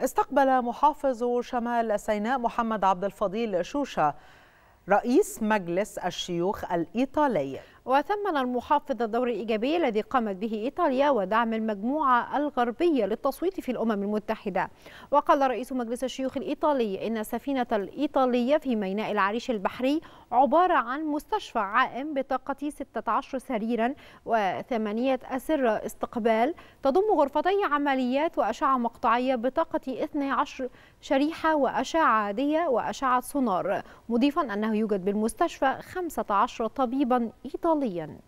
استقبل محافظ شمال سيناء محمد عبد الفضيل شوشة رئيس مجلس الشيوخ الإيطالي وثمن المحافظ الدور الإيجابي الذي قامت به إيطاليا ودعم المجموعة الغربية للتصويت في الأمم المتحدة وقال رئيس مجلس الشيوخ الإيطالي إن السفينة الإيطالية في ميناء العريش البحري عبارة عن مستشفى عائم بطاقة 16 سريرا وثمانية أسرة استقبال تضم غرفتي عمليات وأشعة مقطعية بطاقة 12 شريحة وأشعة عادية وأشعة سونار مضيفا أنه يوجد بالمستشفى 15 طبيبا إيطاليا Italian